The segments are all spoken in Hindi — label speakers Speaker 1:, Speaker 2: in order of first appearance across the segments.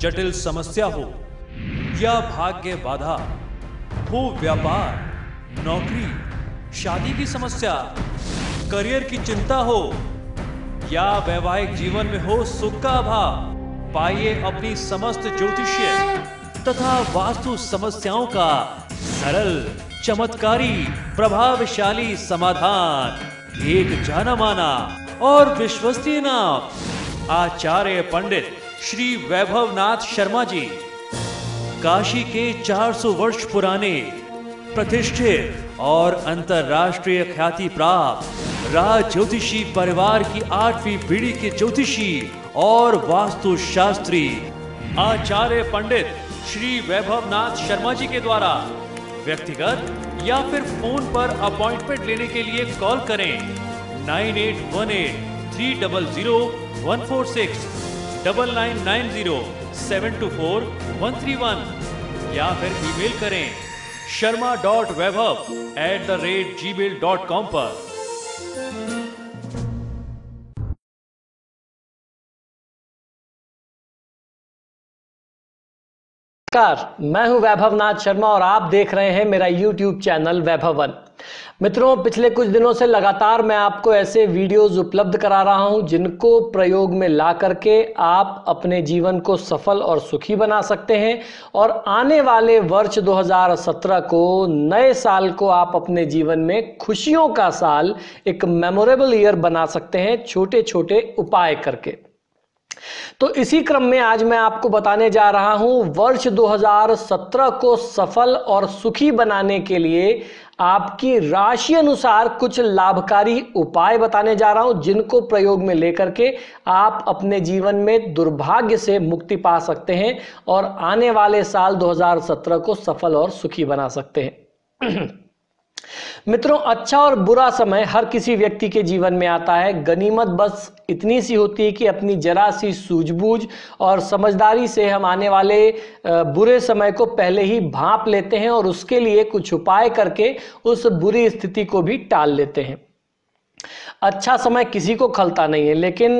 Speaker 1: जटिल समस्या हो या भाग्य बाधा हो व्यापार नौकरी शादी की समस्या करियर की चिंता हो या वैवाहिक जीवन में हो सुख का अभाव पाइए अपनी समस्त ज्योतिषीय तथा वास्तु समस्याओं का सरल चमत्कारी प्रभावशाली समाधान एक जाना माना और विश्वसनीय नाम आचार्य पंडित श्री वैभवनाथ शर्मा जी काशी के 400 वर्ष पुराने प्रतिष्ठित और अंतर्राष्ट्रीय ख्याति प्राप्त राज ज्योतिषी परिवार की आठवीं पीढ़ी के ज्योतिषी और वास्तुशास्त्री आचार्य पंडित श्री वैभवनाथ शर्मा जी के द्वारा व्यक्तिगत या फिर फोन पर अपॉइंटमेंट लेने के लिए कॉल करें nine eight one eight three double zero one four six double nine nine zero seven two four one three one या फिर ईमेल करें Sharma dot Vaibhav at the rate Gmail dot com पर नमस्कार मैं हूं वैभवनाथ शर्मा और आप देख रहे हैं मेरा
Speaker 2: YouTube चैनल वैभवन मित्रों पिछले कुछ दिनों से लगातार मैं आपको ऐसे वीडियोस उपलब्ध करा रहा हूं जिनको प्रयोग में ला करके आप अपने जीवन को सफल और सुखी बना सकते हैं और आने वाले वर्ष 2017 को नए साल को आप अपने जीवन में खुशियों का साल एक मेमोरेबल ईयर बना सकते हैं छोटे छोटे उपाय करके तो इसी क्रम में आज मैं आपको बताने जा रहा हूं वर्ष 2017 को सफल और सुखी बनाने के लिए आपकी राशि अनुसार कुछ लाभकारी उपाय बताने जा रहा हूं जिनको प्रयोग में लेकर के आप अपने जीवन में दुर्भाग्य से मुक्ति पा सकते हैं और आने वाले साल 2017 को सफल और सुखी बना सकते हैं मित्रों अच्छा और बुरा समय हर किसी व्यक्ति के जीवन में आता है गनीमत बस इतनी सी होती है कि अपनी जरा सी सूझबूझ और समझदारी से हम आने वाले बुरे समय को पहले ही भाप लेते हैं और उसके लिए कुछ उपाय करके उस बुरी स्थिति को भी टाल लेते हैं अच्छा समय किसी को खलता नहीं है लेकिन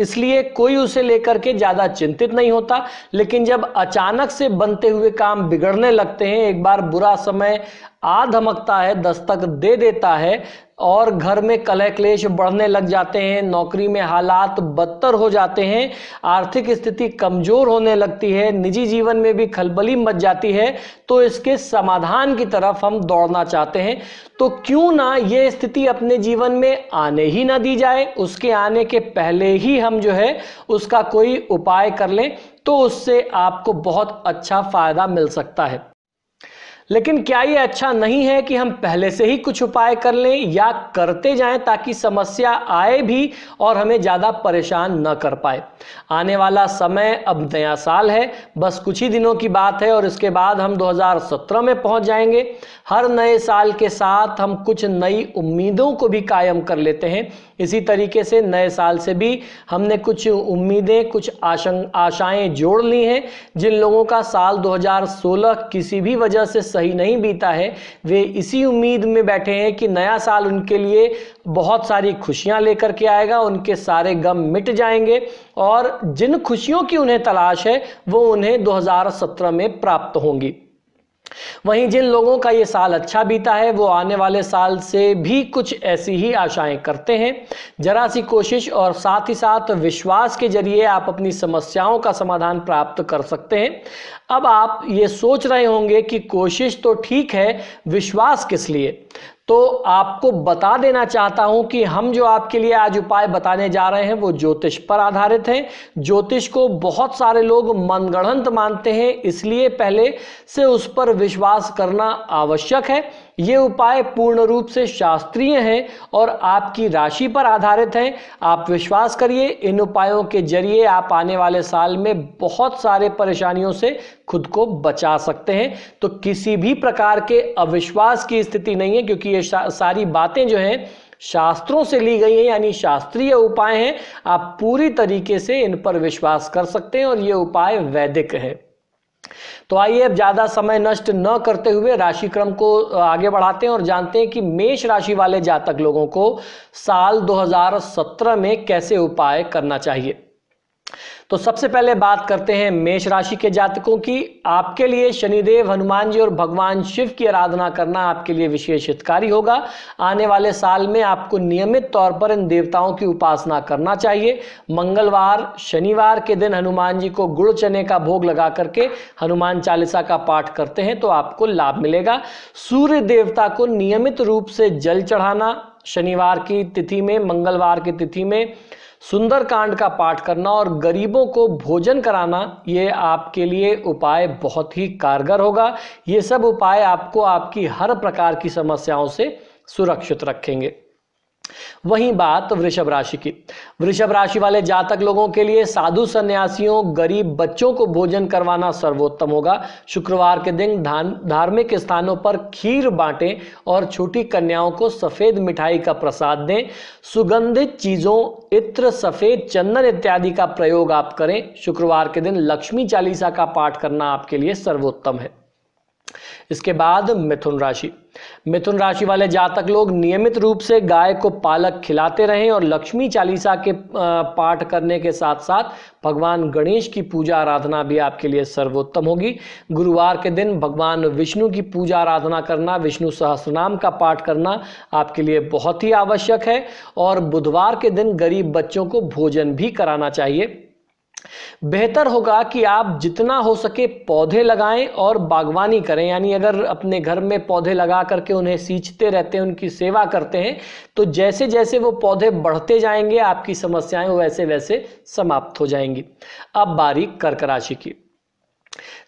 Speaker 2: इसलिए कोई उसे लेकर के ज़्यादा चिंतित नहीं होता लेकिन जब अचानक से बनते हुए काम बिगड़ने लगते हैं एक बार बुरा समय आ धमकता है दस्तक दे देता है और घर में कलह क्लेश बढ़ने लग जाते हैं नौकरी में हालात बदतर हो जाते हैं आर्थिक स्थिति कमजोर होने लगती है निजी जीवन में भी खलबली मच जाती है तो इसके समाधान की तरफ हम दौड़ना चाहते हैं तो क्यों ना ये स्थिति अपने जीवन में आने ही ना दी जाए उसके आने के पहले ही हम जो है उसका कोई उपाय कर लें तो उससे आपको बहुत अच्छा फ़ायदा मिल सकता है लेकिन क्या ये अच्छा नहीं है कि हम पहले से ही कुछ उपाय कर लें या करते जाएं ताकि समस्या आए भी और हमें ज़्यादा परेशान न कर पाए आने वाला समय अब नया साल है बस कुछ ही दिनों की बात है और इसके बाद हम 2017 में पहुंच जाएंगे हर नए साल के साथ हम कुछ नई उम्मीदों को भी कायम कर लेते हैं इसी तरीके से नए साल से भी हमने कुछ उम्मीदें कुछ आशं आशाएं जोड़ ली हैं जिन लोगों का साल दो किसी भी वजह से सही नहीं बीता है वे इसी उम्मीद में बैठे हैं कि नया साल उनके लिए बहुत सारी खुशियां लेकर के आएगा उनके सारे गम मिट जाएंगे और जिन खुशियों की उन्हें तलाश है वो उन्हें 2017 में प्राप्त होंगी वहीं जिन लोगों का ये साल अच्छा बीता है वो आने वाले साल से भी कुछ ऐसी ही आशाएं करते हैं जरा सी कोशिश और साथ ही साथ विश्वास के जरिए आप अपनी समस्याओं का समाधान प्राप्त कर सकते हैं अब आप ये सोच रहे होंगे कि कोशिश तो ठीक है विश्वास किस लिए तो आपको बता देना चाहता हूं कि हम जो आपके लिए आज उपाय बताने जा रहे हैं वो ज्योतिष पर आधारित हैं ज्योतिष को बहुत सारे लोग मनगढ़ंत मानते हैं इसलिए पहले से उस पर विश्वास करना आवश्यक है ये उपाय पूर्ण रूप से शास्त्रीय हैं और आपकी राशि पर आधारित हैं आप विश्वास करिए इन उपायों के जरिए आप आने वाले साल में बहुत सारे परेशानियों से खुद को बचा सकते हैं तो किसी भी प्रकार के अविश्वास की स्थिति नहीं है क्योंकि ये सारी बातें जो हैं शास्त्रों से ली गई हैं यानी शास्त्रीय उपाय हैं आप पूरी तरीके से इन पर विश्वास कर सकते हैं और ये उपाय वैदिक है तो आइए अब ज़्यादा समय नष्ट न करते हुए राशि क्रम को आगे बढ़ाते हैं और जानते हैं कि मेष राशि वाले जातक लोगों को साल 2017 में कैसे उपाय करना चाहिए तो सबसे पहले बात करते हैं मेष राशि के जातकों की आपके लिए शनिदेव हनुमान जी और भगवान शिव की आराधना करना आपके लिए विशेष हितकारी होगा आने वाले साल में आपको नियमित तौर पर इन देवताओं की उपासना करना चाहिए मंगलवार शनिवार के दिन हनुमान जी को गुड़ चने का भोग लगा करके हनुमान चालीसा का पाठ करते हैं तो आपको लाभ मिलेगा सूर्य देवता को नियमित रूप से जल चढ़ाना शनिवार की तिथि में मंगलवार की तिथि में सुंदरकांड का पाठ करना और गरीबों को भोजन कराना ये आपके लिए उपाय बहुत ही कारगर होगा ये सब उपाय आपको आपकी हर प्रकार की समस्याओं से सुरक्षित रखेंगे वही बात वृषभ राशि की वृषभ राशि वाले जातक लोगों के लिए साधु सन्यासियों गरीब बच्चों को भोजन करवाना सर्वोत्तम होगा शुक्रवार के दिन धार्मिक स्थानों पर खीर बांटें और छोटी कन्याओं को सफेद मिठाई का प्रसाद दें सुगंधित चीजों इत्र सफेद चंदन इत्यादि का प्रयोग आप करें शुक्रवार के दिन लक्ष्मी चालीसा का पाठ करना आपके लिए सर्वोत्तम है इसके बाद मिथुन राशि मिथुन राशि वाले जातक लोग नियमित रूप से गाय को पालक खिलाते रहें और लक्ष्मी चालीसा के पाठ करने के साथ साथ भगवान गणेश की पूजा आराधना भी आपके लिए सर्वोत्तम होगी गुरुवार के दिन भगवान विष्णु की पूजा आराधना करना विष्णु सहस्रनाम का पाठ करना आपके लिए बहुत ही आवश्यक है और बुधवार के दिन गरीब बच्चों को भोजन भी कराना चाहिए बेहतर होगा कि आप जितना हो सके पौधे लगाएं और बागवानी करें यानी अगर अपने घर में पौधे लगा करके उन्हें सींचते रहते हैं उनकी सेवा करते हैं तो जैसे जैसे वो पौधे बढ़ते जाएंगे आपकी समस्याएं वैसे वैसे समाप्त हो जाएंगी अब बारी कर्क राशि की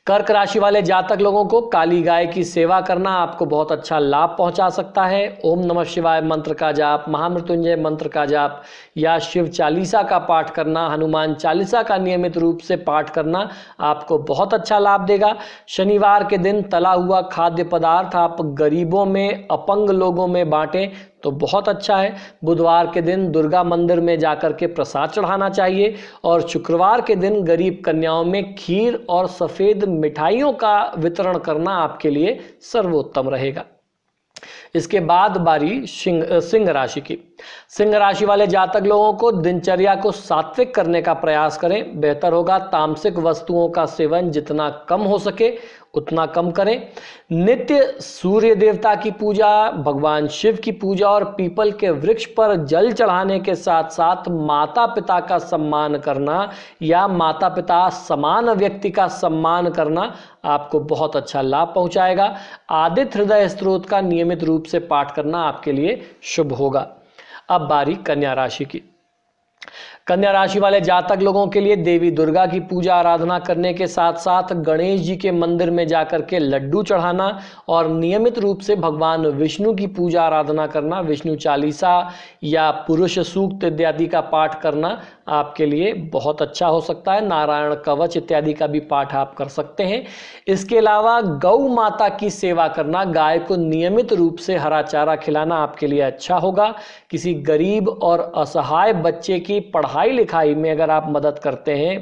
Speaker 2: कर्क राशि वाले जातक लोगों को काली गाय की सेवा करना आपको बहुत अच्छा लाभ पहुंचा सकता है ओम नमः शिवाय मंत्र का जाप महामृत्युंजय मंत्र का जाप या शिव चालीसा का पाठ करना हनुमान चालीसा का नियमित रूप से पाठ करना आपको बहुत अच्छा लाभ देगा शनिवार के दिन तला हुआ खाद्य पदार्थ आप गरीबों में अपंग लोगों में बांटें तो बहुत अच्छा है बुधवार के दिन दुर्गा मंदिर में जाकर के प्रसाद चढ़ाना चाहिए और शुक्रवार के दिन गरीब कन्याओं में खीर और सफ़ेद मिठाइयों का वितरण करना आपके लिए सर्वोत्तम रहेगा इसके बाद बारी सिंह सिंह राशि की सिंह राशि वाले जातक लोगों को दिनचर्या को सात्विक करने का प्रयास करें बेहतर होगा तामसिक वस्तुओं का सेवन जितना कम हो सके उतना कम करें नित्य सूर्य देवता की पूजा भगवान शिव की पूजा और पीपल के वृक्ष पर जल चढ़ाने के साथ साथ माता पिता का सम्मान करना या माता पिता समान व्यक्ति का सम्मान करना आपको बहुत अच्छा लाभ पहुंचाएगा आदित्य हृदय स्त्रोत का नियमित रूप से पाठ करना आपके लिए शुभ होगा अब बारी कन्या राशि की कन्या राशि वाले जातक लोगों के लिए देवी दुर्गा की पूजा आराधना करने के साथ साथ गणेश जी के मंदिर में जाकर के लड्डू चढ़ाना और नियमित रूप से भगवान विष्णु की पूजा आराधना करना विष्णु चालीसा या पुरुष सूक्त इत्यादि का पाठ करना आपके लिए बहुत अच्छा हो सकता है नारायण कवच इत्यादि का भी पाठ आप कर सकते हैं इसके अलावा गौ माता की सेवा करना गाय को नियमित रूप से हरा चारा खिलाना आपके लिए अच्छा होगा किसी गरीब और असहाय बच्चे की पढ़ाई लिखाई में अगर आप मदद करते हैं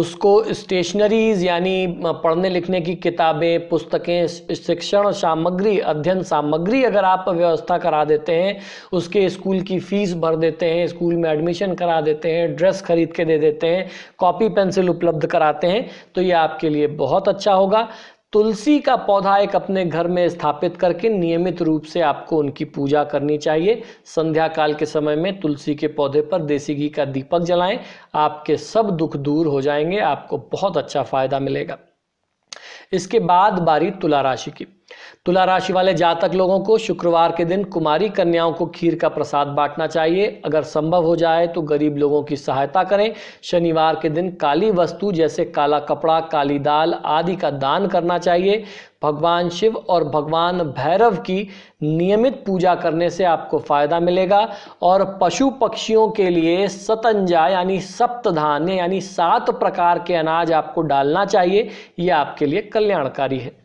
Speaker 2: उसको स्टेशनरीज यानी पढ़ने लिखने की किताबें पुस्तकें शिक्षण सामग्री अध्ययन सामग्री अगर आप व्यवस्था करा देते हैं उसके स्कूल की फ़ीस भर देते हैं स्कूल में एडमिशन करा देते हैं ड्रेस खरीद के दे देते हैं कॉपी पेंसिल उपलब्ध कराते हैं तो ये आपके लिए बहुत अच्छा होगा तुलसी का पौधा एक अपने घर में स्थापित करके नियमित रूप से आपको उनकी पूजा करनी चाहिए संध्या काल के समय में तुलसी के पौधे पर देसी घी का दीपक जलाएं आपके सब दुख दूर हो जाएंगे आपको बहुत अच्छा फायदा मिलेगा इसके बाद बारी तुला राशि की तुला राशि वाले जातक लोगों को शुक्रवार के दिन कुमारी कन्याओं को खीर का प्रसाद बांटना चाहिए अगर संभव हो जाए तो गरीब लोगों की सहायता करें शनिवार के दिन काली वस्तु जैसे काला कपड़ा काली दाल आदि का दान करना चाहिए भगवान शिव और भगवान भैरव की नियमित पूजा करने से आपको फायदा मिलेगा और पशु पक्षियों के लिए सतंजा यानी सप्तधान्य यानी सात प्रकार के अनाज आपको डालना चाहिए यह आपके लिए कल्याणकारी है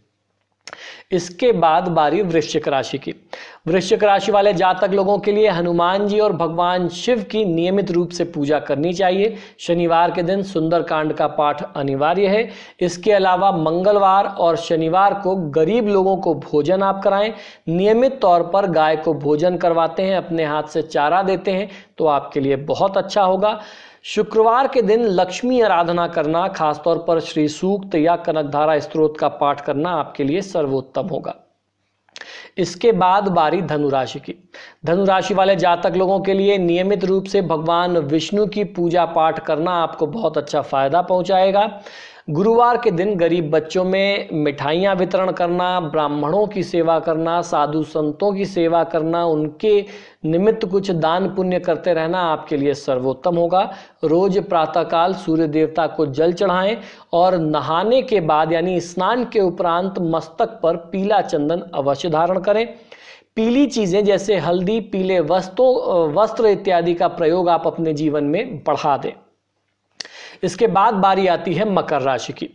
Speaker 2: इसके बाद बारी वृश्चिक राशि की वृश्चिक राशि वाले जातक लोगों के लिए हनुमान जी और भगवान शिव की नियमित रूप से पूजा करनी चाहिए शनिवार के दिन सुंदरकांड का पाठ अनिवार्य है इसके अलावा मंगलवार और शनिवार को गरीब लोगों को भोजन आप कराएं नियमित तौर पर गाय को भोजन करवाते हैं अपने हाथ से चारा देते हैं तो आपके लिए बहुत अच्छा होगा शुक्रवार के दिन लक्ष्मी आराधना करना खासतौर पर श्री सूक्त या कनकधारा स्त्रोत का पाठ करना आपके लिए सर्वोत्तम होगा इसके बाद बारी धनुराशि की धनुराशि वाले जातक लोगों के लिए नियमित रूप से भगवान विष्णु की पूजा पाठ करना आपको बहुत अच्छा फायदा पहुंचाएगा गुरुवार के दिन गरीब बच्चों में मिठाइयाँ वितरण करना ब्राह्मणों की सेवा करना साधु संतों की सेवा करना उनके निमित्त कुछ दान पुण्य करते रहना आपके लिए सर्वोत्तम होगा रोज प्रातःकाल सूर्य देवता को जल चढ़ाएं और नहाने के बाद यानी स्नान के उपरांत मस्तक पर पीला चंदन अवश्य धारण करें पीली चीज़ें जैसे हल्दी पीले वस्तु वस्त्र इत्यादि का प्रयोग आप अपने जीवन में बढ़ा दें इसके बाद बारी आती है मकर राशि की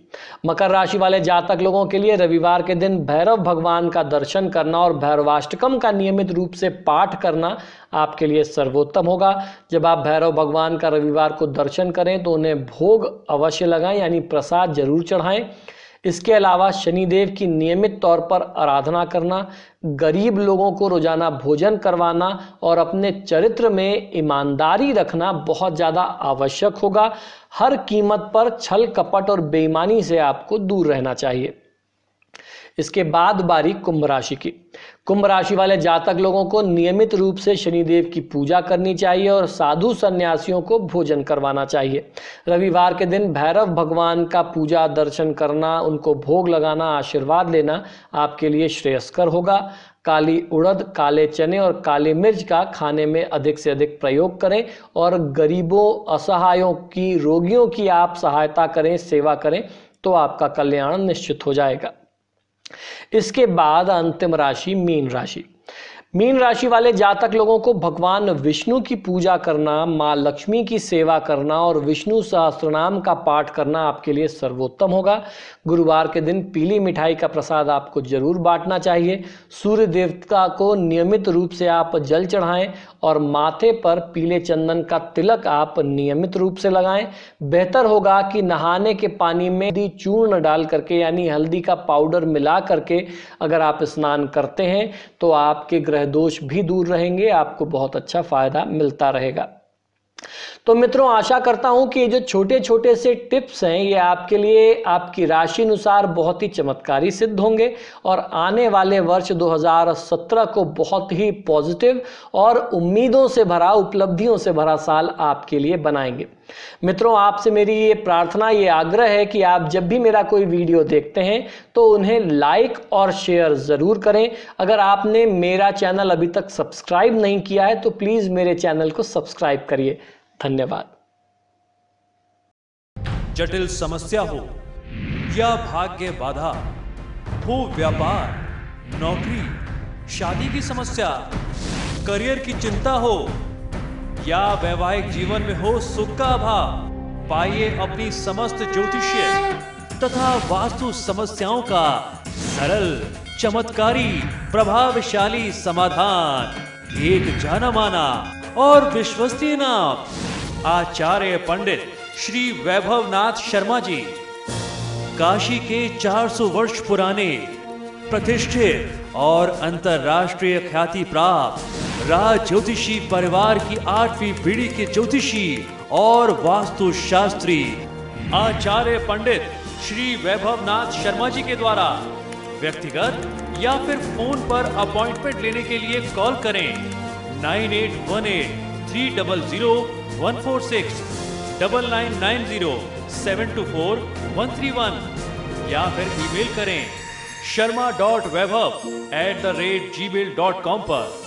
Speaker 2: मकर राशि वाले जातक लोगों के लिए रविवार के दिन भैरव भगवान का दर्शन करना और भैरवाष्टकम का नियमित रूप से पाठ करना आपके लिए सर्वोत्तम होगा जब आप भैरव भगवान का रविवार को दर्शन करें तो उन्हें भोग अवश्य लगाएं यानी प्रसाद जरूर चढ़ाएं इसके अलावा शनिदेव की नियमित तौर पर आराधना करना गरीब लोगों को रोजाना भोजन करवाना और अपने चरित्र में ईमानदारी रखना बहुत ज़्यादा आवश्यक होगा हर कीमत पर छल कपट और बेईमानी से आपको दूर रहना चाहिए इसके बाद बारी कुंभ राशि की कुंभ राशि वाले जातक लोगों को नियमित रूप से शनिदेव की पूजा करनी चाहिए और साधु सन्यासियों को भोजन करवाना चाहिए रविवार के दिन भैरव भगवान का पूजा दर्शन करना उनको भोग लगाना आशीर्वाद लेना आपके लिए श्रेयस्कर होगा काली उड़द काले चने और काली मिर्च का खाने में अधिक से अधिक प्रयोग करें और गरीबों असहायों की रोगियों की आप सहायता करें सेवा करें तो आपका कल्याण निश्चित हो जाएगा इसके बाद अंतिम राशि मीन राशि मीन राशि वाले जातक लोगों को भगवान विष्णु की पूजा करना माँ लक्ष्मी की सेवा करना और विष्णु सहस्त्र का पाठ करना आपके लिए सर्वोत्तम होगा गुरुवार के दिन पीली मिठाई का प्रसाद आपको जरूर बांटना चाहिए सूर्य देवता को नियमित रूप से आप जल चढ़ाएं और माथे पर पीले चंदन का तिलक आप नियमित रूप से लगाएं बेहतर होगा कि नहाने के पानी में यदि चूर्ण डाल करके यानी हल्दी का पाउडर मिला करके अगर आप स्नान करते हैं तो आपके ग्रह दोष भी दूर रहेंगे आपको बहुत अच्छा फ़ायदा मिलता रहेगा तो मित्रों आशा करता हूं कि ये जो छोटे छोटे से टिप्स हैं ये आपके लिए आपकी राशि अनुसार बहुत ही चमत्कारी सिद्ध होंगे और आने वाले वर्ष 2017 को बहुत ही पॉजिटिव और उम्मीदों से भरा उपलब्धियों से भरा साल आपके लिए बनाएंगे मित्रों आपसे मेरी ये प्रार्थना ये आग्रह है कि आप जब भी मेरा कोई वीडियो देखते हैं तो उन्हें लाइक और शेयर ज़रूर करें अगर आपने मेरा चैनल अभी तक सब्सक्राइब नहीं किया है तो प्लीज़ मेरे चैनल को सब्सक्राइब करिए धन्यवाद
Speaker 1: जटिल समस्या हो या भाग्य बाधा हो व्यापार नौकरी शादी की समस्या करियर की चिंता हो या वैवाहिक जीवन में हो सुख का अभाव पाइए अपनी समस्त ज्योतिषीय तथा वास्तु समस्याओं का सरल चमत्कारी प्रभावशाली समाधान एक जाना माना और विश्वसनीय नाम आचार्य पंडित श्री वैभव नाथ शर्मा जी काशी के 400 वर्ष पुराने प्रतिष्ठित और अंतर्राष्ट्रीय ख्याति प्राप्त राज ज्योतिषी परिवार की आठवीं पीढ़ी के ज्योतिषी और वास्तु शास्त्री आचार्य पंडित श्री वैभव नाथ शर्मा जी के द्वारा व्यक्तिगत या फिर फोन पर अपॉइंटमेंट लेने के लिए कॉल करें nine eight one eight three double zero one four six double nine nine zero seven two four one three one या फिर ईमेल करें Sharma dot Vaibhav at the rate Gmail dot com पर